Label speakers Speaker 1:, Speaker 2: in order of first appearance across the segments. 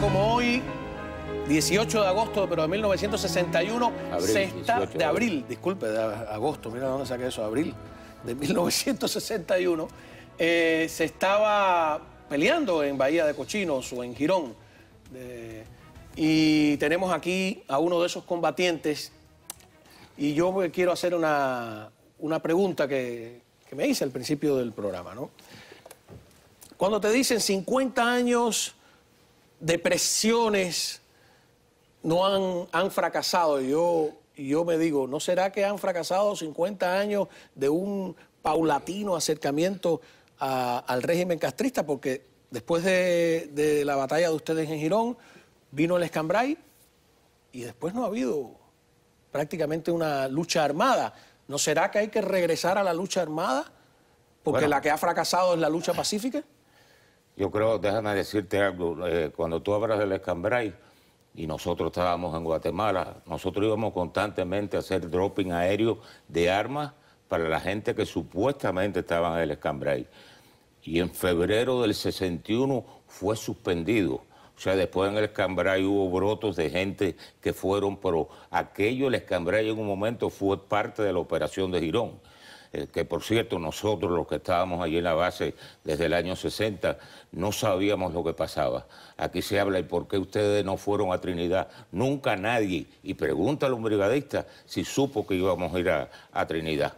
Speaker 1: como hoy, 18 de agosto, pero de 1961, se de abril, disculpe, de agosto, mira dónde saqué eso, abril, de 1961, eh, se estaba peleando en Bahía de Cochinos o en Girón. Eh, y tenemos aquí a uno de esos combatientes. Y yo quiero hacer una, una pregunta que, que me hice al principio del programa, ¿no? Cuando te dicen 50 años depresiones no han, han fracasado. Yo, yo me digo, ¿no será que han fracasado 50 años de un paulatino acercamiento al régimen castrista? Porque después de, la batalla de ustedes en Girón, vino el escambray y después no ha habido prácticamente una lucha armada. ¿No será que hay que regresar a la lucha armada? Porque la que ha fracasado es la lucha pacífica.
Speaker 2: Yo creo, déjame decirte algo, eh, cuando tú hablas del escambray, y nosotros estábamos en Guatemala, nosotros íbamos constantemente a hacer dropping aéreo de armas para la gente que supuestamente estaba en el escambray. Y en febrero del 61 fue suspendido. O sea, después en el escambray hubo brotos de gente que fueron, pero aquello, el escambray en un momento fue parte de la operación de Girón. Eh, que por cierto nosotros los que estábamos allí en la base desde el año 60 no sabíamos lo que pasaba. Aquí se habla y por qué ustedes no fueron a Trinidad. Nunca nadie, y pregúntale a un brigadista si supo que íbamos a ir a, Trinidad.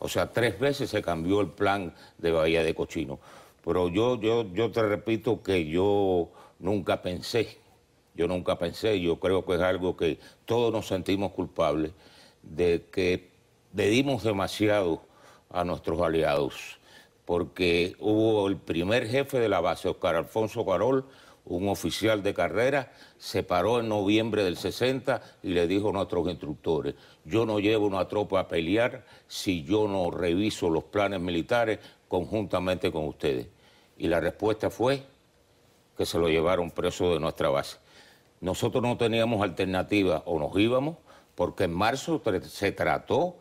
Speaker 2: O sea, tres veces se cambió el plan de Bahía de Cochino. Pero yo, yo, yo te repito que yo nunca pensé, yo nunca pensé, yo creo que es algo que todos nos sentimos culpables de que Dedimos demasiado a nuestros aliados, porque hubo el primer jefe de la base, Oscar Alfonso Carol, un oficial de carrera, se paró en noviembre del 60 y le dijo a nuestros instructores, yo no llevo una tropa a pelear si yo no reviso los planes militares conjuntamente con ustedes. Y la respuesta fue que se lo llevaron preso de nuestra base. Nosotros no teníamos alternativa, o nos íbamos, porque en marzo se trató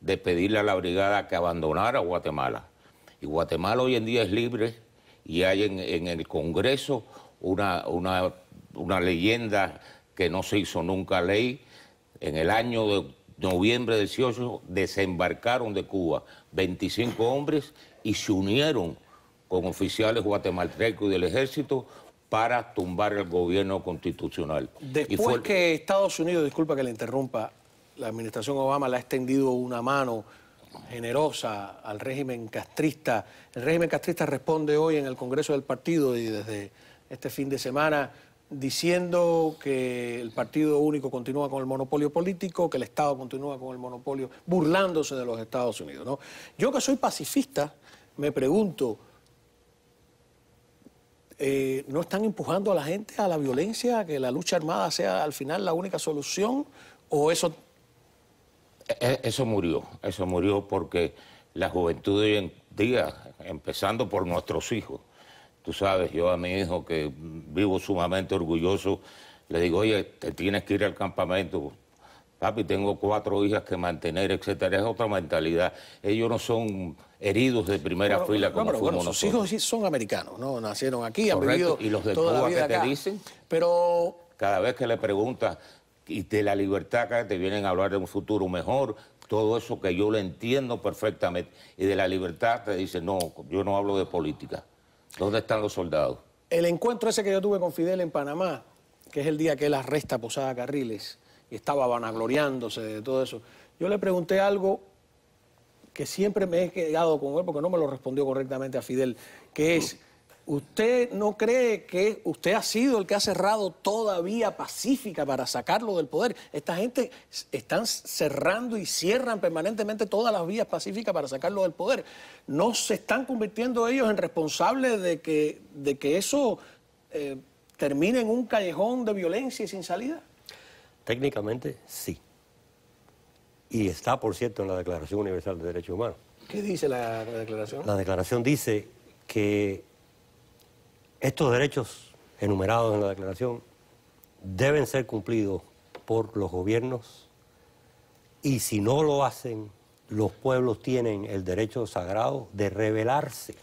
Speaker 2: de pedirle a la brigada que abandonara Guatemala. Y Guatemala hoy en día es libre y hay en, el Congreso una, una, leyenda que no se hizo nunca ley. En el año de noviembre 18 desembarcaron de Cuba 25 hombres y se unieron con oficiales guatemaltecos y del ejército para tumbar el gobierno constitucional.
Speaker 1: Después que Estados Unidos, disculpa que le interrumpa, la administración Obama le ha extendido una mano generosa al régimen castrista. El régimen castrista responde hoy en el Congreso del Partido y desde este fin de semana diciendo que el Partido Único continúa con el monopolio político, que el Estado continúa con el monopolio, burlándose de los Estados Unidos. Yo que soy pacifista, me pregunto, eh, ¿no están empujando a la gente a la violencia, a que la lucha armada sea al final la única solución? ¿O eso
Speaker 2: e-, e-, eso murió, eso murió porque la juventud de hoy en día, empezando por nuestros hijos, tú sabes, yo a mi hijo que vivo sumamente orgulloso, le digo, oye, te tienes que ir al campamento, papi, tengo cuatro hijas que mantener, etcétera, es otra mentalidad. Ellos no son heridos de primera fila como fuimos bueno, sus hijos
Speaker 1: hijos son americanos, ¿no? Nacieron aquí, han vivido y los de Cuba la que te dicen,
Speaker 2: pero cada vez que le preguntas y de la libertad que te vienen a hablar de un futuro mejor, todo eso que yo lo entiendo perfectamente, y de la libertad te dicen, no, yo no hablo de política. ¿Dónde están los soldados?
Speaker 1: El encuentro ese que yo tuve con Fidel en Panamá, que es el día que él arresta Posada Carriles y estaba vanagloriándose de todo eso, yo le pregunté algo que siempre me he quedado con él porque no me lo respondió correctamente a Fidel, que es, ¿Usted no cree que usted ha sido el que ha cerrado toda vía pacífica para sacarlo del poder? Esta gente están cerrando y cierran permanentemente todas las vías pacíficas para sacarlo del poder. ¿No se están convirtiendo ellos en responsables de que, de que eso eh, termine en un callejón de violencia y sin salida?
Speaker 2: Técnicamente sí. Y está, por cierto, en la Declaración Universal de Derechos Humanos.
Speaker 1: ¿Qué dice la declaración?
Speaker 2: La declaración dice que estos derechos enumerados en la declaración deben ser cumplidos por los gobiernos y si no lo hacen, los pueblos tienen el derecho sagrado de rebelarse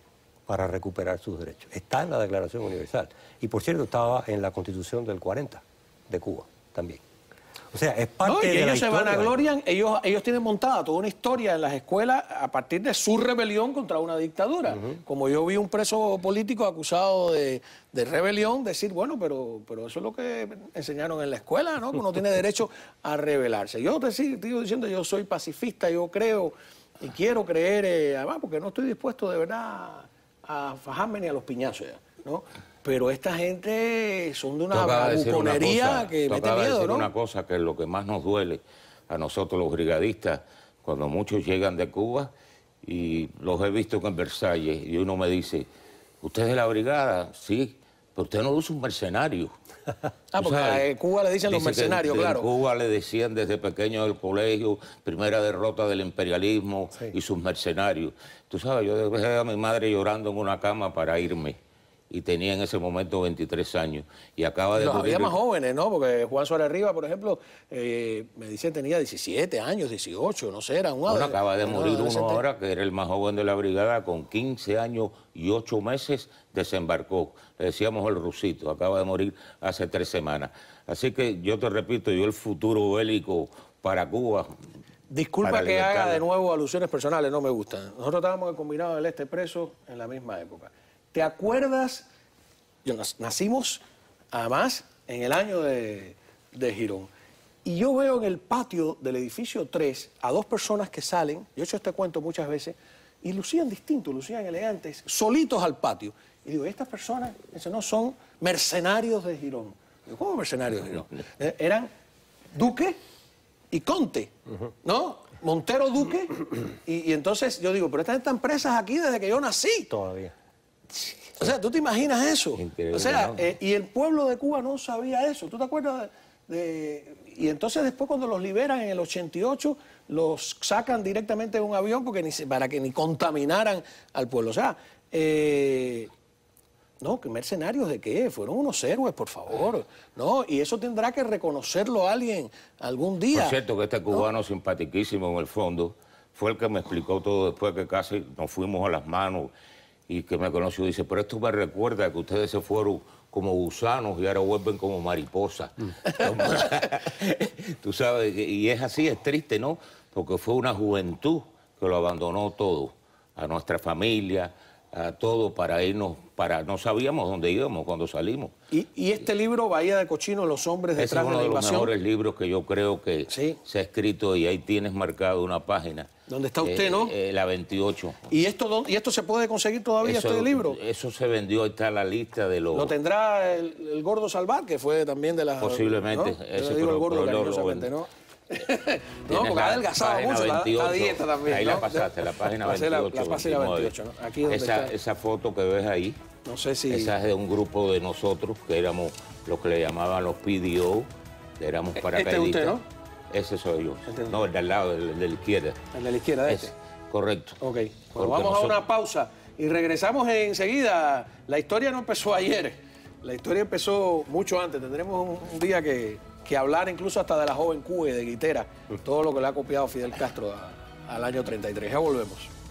Speaker 2: para recuperar sus derechos. Está en la Declaración Universal y por cierto estaba en la Constitución del 40 de Cuba también. O sea, es parte no, y de ellos se van a
Speaker 1: ellos, ellos tienen montada toda una historia en las escuelas a partir de su rebelión contra una dictadura. Como yo vi un preso político acusado de, rebelión decir, bueno, pero, pero eso es lo que enseñaron en la escuela, ¿no? Que uno tiene derecho a rebelarse. Yo te sigo diciendo, yo soy pacifista, yo creo y quiero creer, eh, además, porque no estoy dispuesto de verdad a fajarme ni a los piñazos ya, ¿no? Pero esta gente son de una babuconería que mete miedo, ¿no? una
Speaker 2: cosa que es lo que más nos duele a nosotros los brigadistas, cuando muchos llegan de Cuba y los he visto en Versalles y uno me dice, ¿usted es de la brigada? Sí, pero usted no usa un mercenario. ah, porque a Cuba le dicen los mercenarios, claro. En Cuba le decían desde pequeño del colegio, primera derrota del imperialismo y sus mercenarios. Tú sabes, yo dejé a mi madre llorando en una cama para irme y tenía en ese momento 23 años. Y acaba de... morir... había más
Speaker 1: jóvenes, ¿no? Porque Juan Suárez Riva, por ejemplo, eh, me dicen tenía 17 años, 18, no sé, era un... acaba de morir uno ahora,
Speaker 2: que era el más joven de la brigada, con 15 años y 8 meses desembarcó. Le decíamos el rusito, acaba de morir hace tres semanas. Así que yo te repito, yo el futuro bélico para Cuba Disculpa que haga de
Speaker 1: nuevo alusiones personales, no me gustan. Nosotros estábamos en Combinado del Este preso en la misma época. ¿Te acuerdas? Yo nacimos, además, en el año de, Girón. Y yo veo en el patio del edificio 3 a dos personas que salen, yo he hecho este cuento muchas veces, y lucían distintos, lucían elegantes, solitos al patio. Y digo, estas personas eso no son mercenarios de Girón. ¿Cómo mercenarios de Girón? Eh, eran duque y conte, ¿no? Montero Duque. Y, y entonces yo digo, pero estas están presas aquí desde que yo nací. Todavía. O sea, ¿tú te imaginas eso? o sea, eh, y el pueblo de Cuba no sabía eso. ¿Tú te acuerdas de, Y entonces después cuando los liberan en el 88, los sacan directamente de un avión porque ni, para que ni contaminaran al pueblo. O sea, eh, no, ¿qué mercenarios de qué? Fueron unos héroes, por favor. No, y eso tendrá que reconocerlo alguien algún día. Es cierto,
Speaker 2: que este cubano simpaticísimo en el fondo fue el que me explicó todo después que casi nos fuimos a las manos y que me conoció, dice, pero esto me recuerda que ustedes se fueron como gusanos y ahora vuelven como mariposas. Mm. Tú sabes, y es así, es triste, ¿no? Porque fue una juventud que lo abandonó todo, a nuestra familia, a todo para irnos, para no sabíamos dónde íbamos cuando salimos. Y,
Speaker 1: y este libro, Bahía de Cochino, Los hombres detrás es de, la invasión. de los
Speaker 2: mejores libros que yo creo que se ha escrito y ahí tienes marcado una página. ¿Dónde está usted, eh, no? Eh, la 28.
Speaker 1: ¿Y esto, ¿Y esto se puede conseguir todavía, este libro?
Speaker 2: Eso se vendió, está la lista de los... ¿Lo
Speaker 1: tendrá el, Gordo salvar que fue también de las... Posiblemente. el Gordo, cariñosamente, ¿no?
Speaker 2: no, porque ha adelgazado mucho, la, dieta también. Ahí la pasaste, la página 28. Aquí esa, esa foto que ves ahí, no sé si... esa es de un grupo de nosotros que éramos los que le llamaban los PDO, éramos paracaidistas. E-, este es usted, Ese soy yo. Este no, el del lado, el, de la izquierda. El de la izquierda, este. Correcto. Ok, vamos a una
Speaker 1: pausa y regresamos enseguida. La historia no empezó ayer, la historia empezó mucho antes. Tendremos un día que que hablar incluso hasta de la joven Cuba de Guitera, todo lo que le ha copiado Fidel Castro al año 33. Ya volvemos.